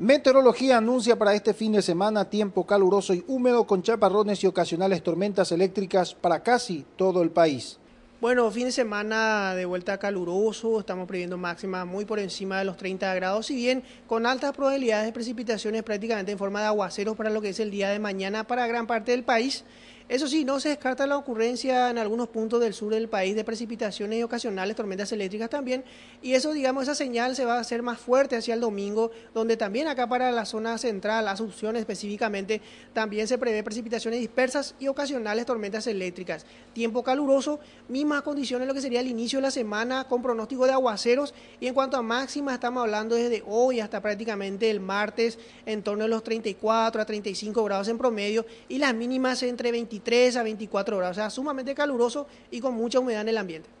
Meteorología anuncia para este fin de semana tiempo caluroso y húmedo con chaparrones y ocasionales tormentas eléctricas para casi todo el país. Bueno, fin de semana de vuelta caluroso, estamos previendo máximas muy por encima de los 30 grados, si bien con altas probabilidades de precipitaciones prácticamente en forma de aguaceros para lo que es el día de mañana para gran parte del país. Eso sí, no se descarta la ocurrencia en algunos puntos del sur del país de precipitaciones y ocasionales tormentas eléctricas también. Y eso, digamos, esa señal se va a hacer más fuerte hacia el domingo, donde también acá para la zona central, Asunción específicamente, también se prevé precipitaciones dispersas y ocasionales tormentas eléctricas. Tiempo caluroso, mismas condiciones lo que sería el inicio de la semana con pronóstico de aguaceros. Y en cuanto a máxima, estamos hablando desde hoy hasta prácticamente el martes, en torno a los 34 a 35 grados en promedio, y las mínimas entre 25 23 a 24 horas, o sea, sumamente caluroso y con mucha humedad en el ambiente.